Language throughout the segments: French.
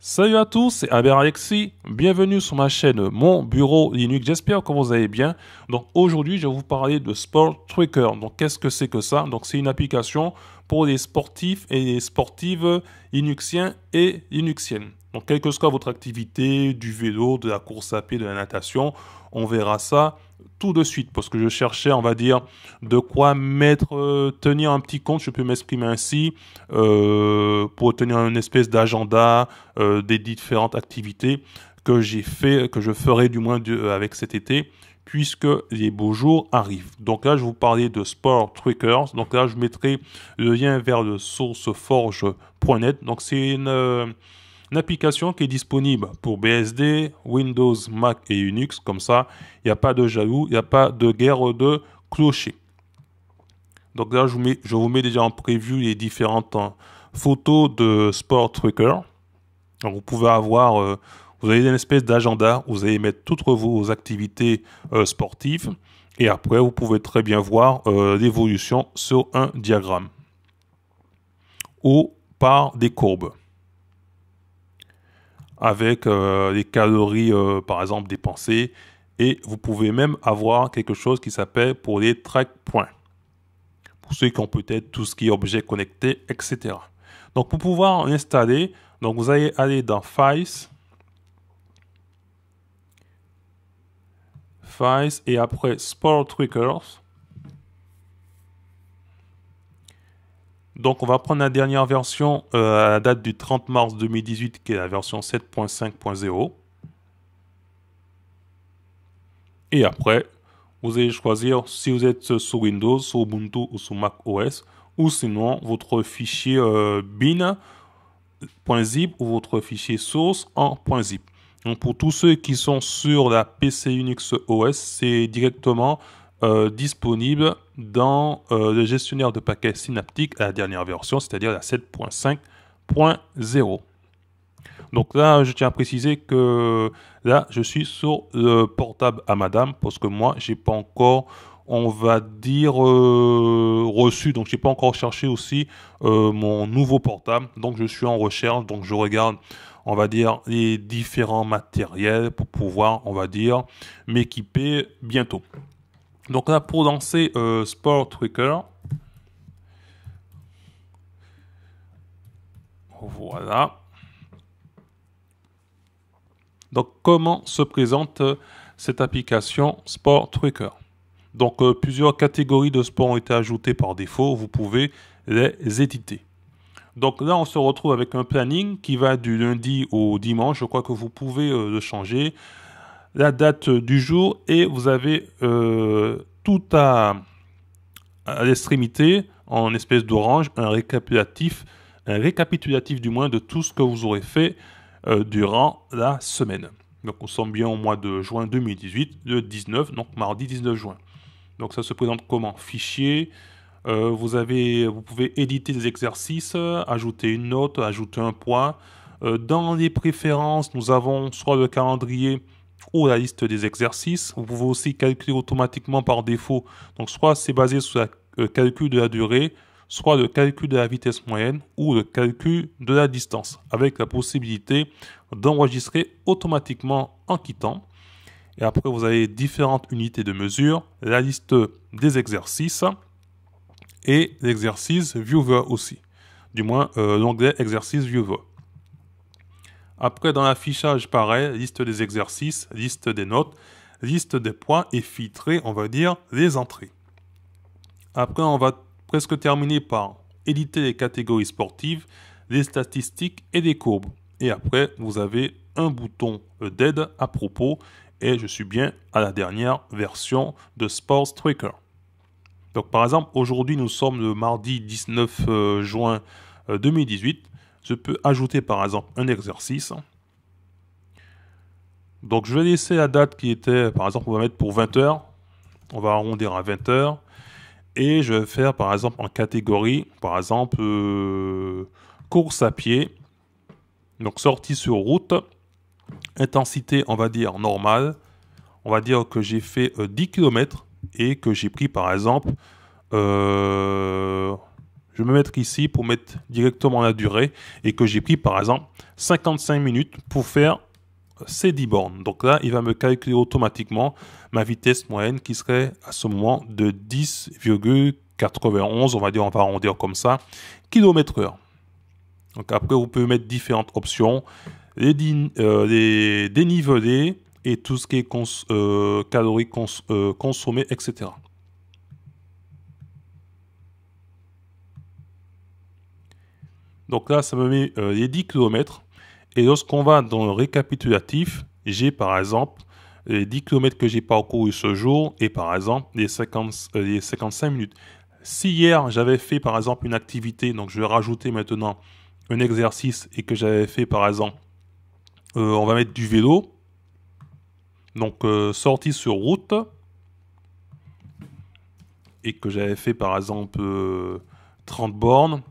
Salut à tous, c'est Aber Alexis. Bienvenue sur ma chaîne Mon Bureau Linux. J'espère que vous allez bien. Donc aujourd'hui, je vais vous parler de Sport Tracker. Donc qu'est-ce que c'est que ça Donc c'est une application pour les sportifs et les sportives linuxiens et linuxiennes. Donc quelle que soit votre activité, du vélo, de la course à pied, de la natation, on verra ça tout de suite parce que je cherchais, on va dire, de quoi mettre, euh, tenir un petit compte, je peux m'exprimer ainsi, euh, pour tenir une espèce d'agenda euh, des différentes activités que j'ai fait, que je ferai du moins avec cet été, puisque les beaux jours arrivent. Donc là, je vous parlais de Sport Trackers. Donc là, je mettrai le lien vers le sourceforge.net. Donc c'est une une application qui est disponible pour BSD, Windows, Mac et Unix, comme ça, il n'y a pas de jaloux, il n'y a pas de guerre de clocher. Donc là, je vous mets, je vous mets déjà en preview les différentes euh, photos de Sport Tracker. vous pouvez avoir, euh, vous avez une espèce d'agenda vous allez mettre toutes vos activités euh, sportives. Et après, vous pouvez très bien voir l'évolution sur un diagramme ou par des courbes avec euh, les calories, euh, par exemple, dépensées. Et vous pouvez même avoir quelque chose qui s'appelle pour les track points. Pour ceux qui ont peut-être tout ce qui est objet connecté, etc. Donc, pour pouvoir installer donc vous allez aller dans Files. Files et après Sport Trackers. Donc on va prendre la dernière version euh, à la date du 30 mars 2018 qui est la version 7.5.0. Et après, vous allez choisir si vous êtes sous Windows, sous Ubuntu ou sous Mac OS, ou sinon votre fichier euh, bin.zip ou votre fichier source en .zip. Donc pour tous ceux qui sont sur la PC Unix OS, c'est directement euh, disponible dans euh, le gestionnaire de paquets synaptique à la dernière version, c'est-à-dire la 7.5.0. Donc là, je tiens à préciser que là, je suis sur le portable à madame parce que moi, j'ai pas encore, on va dire, euh, reçu. Donc, j'ai pas encore cherché aussi mon nouveau portable. Donc, je suis en recherche. Donc, je regarde, on va dire, les différents matériels pour pouvoir, on va dire, m'équiper bientôt. Donc là, pour lancer euh, Sport Tracker, voilà. Donc comment se présente euh, cette application Sport Tracker Donc euh, plusieurs catégories de sport ont été ajoutées par défaut, vous pouvez les éditer. Donc là, on se retrouve avec un planning qui va du lundi au dimanche. Je crois que vous pouvez le changer la date du jour et vous avez euh, tout à, à l'extrémité en espèce d'orange un récapitulatif, un récapitulatif du moins de tout ce que vous aurez fait euh, durant la semaine. Donc nous sommes bien au mois de juin 2018, le 19, donc mardi 19 juin. Donc ça se présente comment Fichier, euh, vous, avez, vous pouvez éditer des exercices, ajouter une note, ajouter un point. dans les préférences, nous avons soit le calendrier ou la liste des exercices. Vous pouvez aussi calculer automatiquement par défaut. Donc soit c'est basé sur le euh, calcul de la durée, soit le calcul de la vitesse moyenne ou le calcul de la distance, avec la possibilité d'enregistrer automatiquement en quittant. Et après, vous avez différentes unités de mesure, la liste des exercices et l'exercice Viewer aussi. Du moins, euh, l'onglet exercice Viewer. Après, dans l'affichage, pareil, liste des exercices, liste des notes, liste des points et filtrer, on va dire, les entrées. Après, on va presque terminer par éditer les catégories sportives, les statistiques et les courbes. Et après, vous avez un bouton d'aide à propos et je suis bien à la dernière version de Sports Tracker. Donc par exemple, aujourd'hui nous sommes le mardi 19 euh, juin 2018. Euh, je peux ajouter par exemple un exercice. Donc je vais laisser la date qui était, par exemple, on va mettre pour 20 heures. On va arrondir à 20 heures. Et je vais faire par exemple en catégorie, par exemple, euh, course à pied. Donc sortie sur route. Intensité, on va dire normale. On va dire que j'ai fait 10 euh, km et que j'ai pris par exemple euh, je vais me mettre ici pour mettre directement la durée et que j'ai pris par exemple 55 minutes pour faire ces 10 bornes. Donc là, il va me calculer automatiquement ma vitesse moyenne qui serait à ce moment de 10,91, on va dire, on va arrondir comme ça, km heure. Donc après, vous pouvez mettre différentes options, les, euh, les dénivelés et tout ce qui est euh, calories euh, consommées, etc. Donc là, ça me met euh, les 10 km. Et lorsqu'on va dans le récapitulatif, j'ai par exemple les 10 km que j'ai parcouru ce jour et par exemple les, 50, 55 euh, minutes. Si hier j'avais fait par exemple une activité, donc je vais rajouter maintenant un exercice et que j'avais fait par exemple, euh, on va mettre du vélo, donc sortie sur route, et que j'avais fait par exemple 30 bornes,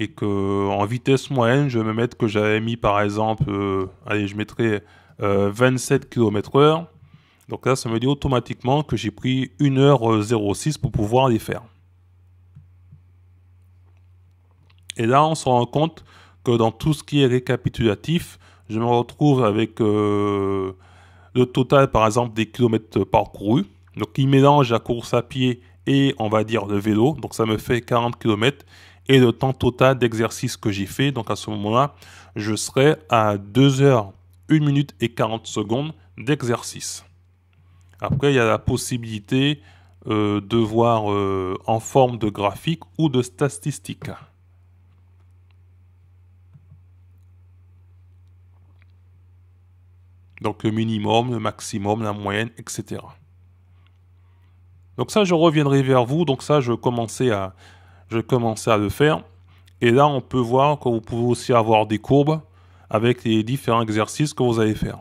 et que en vitesse moyenne, je vais me mettre que j'avais mis par exemple, euh, allez, je mettrais 27 euh, km/h. Donc là, ça me dit automatiquement que j'ai pris 1h06 euh, pour pouvoir les faire. Et là, on se rend compte que dans tout ce qui est récapitulatif, je me retrouve avec le total, par exemple, des kilomètres parcourus. Donc, il mélange la course à pied et, on va dire, le vélo. Donc, ça me fait 40 km et le temps total d'exercice que j'ai fait. Donc à ce moment-là, je serai à 2 h 1 minute et 40 secondes d'exercice. Après, il y a la possibilité euh, de voir euh, en forme de graphique ou de statistique. Donc le minimum, le maximum, la moyenne, etc. Donc ça, je reviendrai vers vous. Donc ça, je commençais à, je commençais à le faire. Et là, on peut voir que vous pouvez aussi avoir des courbes avec les différents exercices que vous allez faire.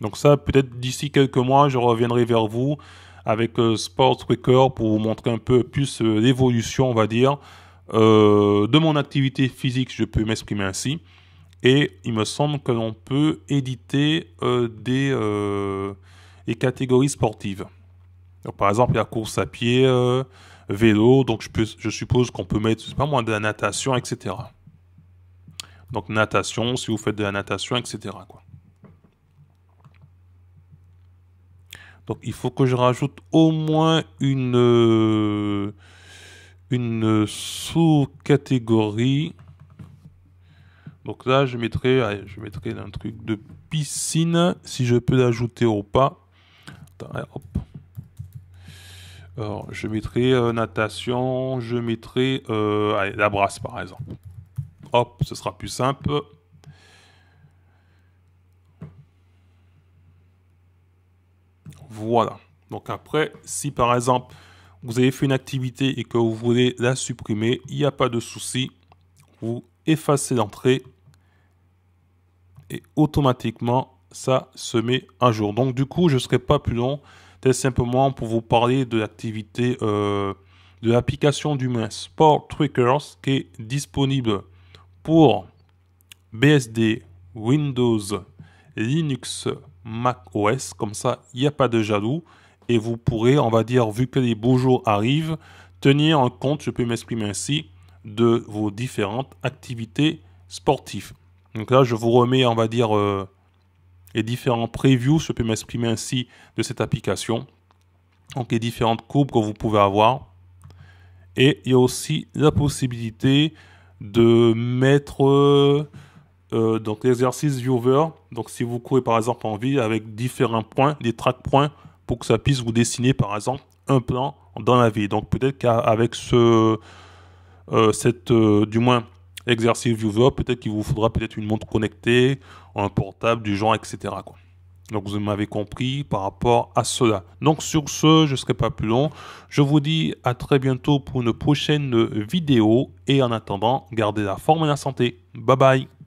Donc ça, peut-être d'ici quelques mois, je reviendrai vers vous avec euh, Sports pour vous montrer un peu plus euh, l'évolution, on va dire, euh, de mon activité physique, je peux m'exprimer ainsi. Et il me semble que l'on peut éditer des, catégories sportives. par exemple, la course à pied, vélo, donc je, peux, je suppose qu'on peut mettre, c'est pas moi, de la natation, etc. Donc natation, si vous faites de la natation, etc. Quoi. Donc il faut que je rajoute au moins une, euh, une sous-catégorie. Donc là, je mettrai, je mettrai un truc de piscine, si je peux l'ajouter ou pas. Attends, hop je mettrai euh, natation, je mettrai euh, la brasse par exemple. Hop, ce sera plus simple. Voilà. Donc après, si par exemple vous avez fait une activité et que vous voulez la supprimer, il n'y a pas de souci. Vous effacez l'entrée et automatiquement ça se met à jour. Donc du coup, je ne serai pas plus long. C'est simplement pour vous parler de l'activité, euh, de l'application du moins Sport Trackers qui est disponible pour BSD, Windows, Linux, Mac OS. Comme ça, il n'y a pas de jaloux. Et vous pourrez, on va dire, vu que les beaux jours arrivent, tenir en compte, je peux m'exprimer ainsi, de vos différentes activités sportives. Donc là, je vous remets, on va dire, euh, les différents previews, je peux m'exprimer ainsi, de cette application. Donc les différentes courbes que vous pouvez avoir. Et il y a aussi la possibilité de mettre euh, donc l'exercice viewer. Donc si vous courez par exemple en ville avec différents points, des track points, pour que ça puisse vous dessiner par exemple un plan dans la ville, Donc peut-être qu'avec ce, euh, cette, euh, du moins exercice viewer, peut-être qu'il vous faudra peut-être une montre connectée, un portable du genre, etc. Donc vous m'avez compris par rapport à cela. Donc sur ce, je ne serai pas plus long. Je vous dis à très bientôt pour une prochaine vidéo. Et en attendant, gardez la forme et la santé. Bye bye